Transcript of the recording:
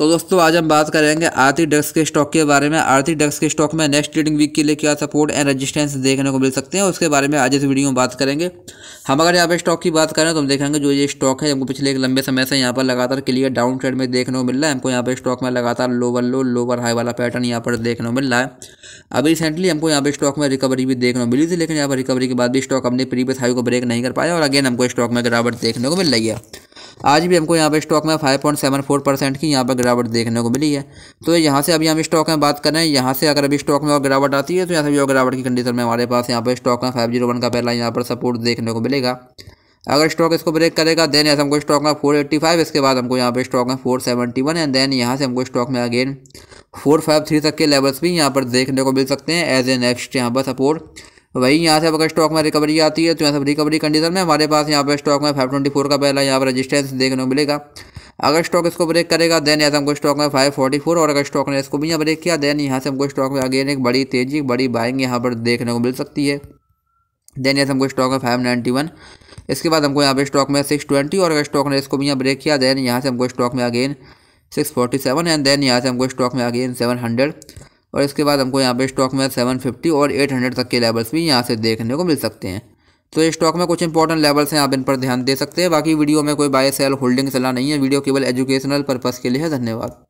तो दोस्तों आज हम बात करेंगे आरती डेस्क के स्टॉक के बारे में आरती डेस्क के स्टॉक में नेक्स्ट ट्रेडिंग वीक के लिए क्या सपोर्ट एंड रेजिस्टेंस देखने को मिल सकते हैं उसके बारे में आज इस वीडियो में बात करेंगे हम अगर यहाँ पे स्टॉक की बात करें तो हम देखेंगे जो ये स्टॉक है हमको पिछले एक लंबे समय से यहाँ पर लगातार क्लियर डाउन ट्रेड में देखने को मिल रहा है हमको यहाँ पर स्टॉक में लगातार लोवर लो लोवर हाई वाला पैटर्न यहाँ पर देखने को मिल रहा है अभी रिसेंटली हमको यहाँ पर स्टॉक में रिकवरी भी देखने को मिली थी लेकिन यहाँ पर रिकवरी के बाद भी स्टॉक अपने प्रीवियस हाई को ब्रेक नहीं कर पाया और अगेन हमको स्टॉक में गिरावट देखने को मिल रही है आज भी हमको यहाँ पर स्टॉक में five point seven four percent की यहाँ पर गिरावट देखने को मिली है तो यहाँ से अभी हम स्टॉक में बात करें यहाँ से अगर अभी स्टॉक में और गिरावट आती है तो यहाँ से भी और गिरावट की कंडीशन में हमारे पास यहाँ पर स्टॉक में फाइव जीरो वन का पहला यहाँ पर सपोर्ट देखने को मिलेगा अगर स्टॉक इसको ब्रेक करेगा देन ऐसे हमको स्टॉक में फोर एट्टी फाइव इसके बाद हमको यहाँ पे स्टॉक में four seventy one and then यहाँ से हमको स्टॉक में अगेन फोर फाइव थ्री तक के लेवल्स भी यहाँ पर देखने को मिल सकते हैं एज ए नेक्स्ट यहाँ पर सपोर्ट वहीं यहाँ से अब अगर स्टॉक में रिकवरी आती है तो यहाँ से रिकवरी कंडीशन में हमारे पास यहाँ पर स्टॉक में फाइव ट्वेंटी फोर का पहला यहाँ पर रजिस्टेंस देखने को मिलेगा अगर स्टॉक इसको ब्रेक करेगा देन यहाँ से हमको स्टॉक में फाइव फोर्टी फोर और अगर स्टॉक ने इसको भी यहाँ ब्रेक किया देन यहाँ से हमको स्टॉक में अगेन एक बड़ी तेजी बड़ी बाइंग यहाँ पर देखने को मिल सकती है देन यहाँ से हमको स्टॉक में फाइव नाइन्टी वन इसके बाद हमको यहाँ पर स्टॉक में सिक्स ट्वेंटी और अगर स्टॉक ने इसको भी यहाँ ब्रेक किया देन यहाँ से हमको स्टॉक में again six forty seven and then यहाँ से हमको स्टॉक में अगेन सेवन हंड्रेड और इसके बाद हमको यहाँ पे स्टॉक में 750 और 800 तक के लेवल्स भी यहाँ से देखने को मिल सकते हैं तो ये स्टॉक में कुछ इंपॉर्टेंट लेवल्स हैं आप इन पर ध्यान दे सकते हैं बाकी वीडियो में कोई बाय सेल होल्डिंग सलाह नहीं है वीडियो केवल एजुकेशनल पर्पज़ के लिए है धन्यवाद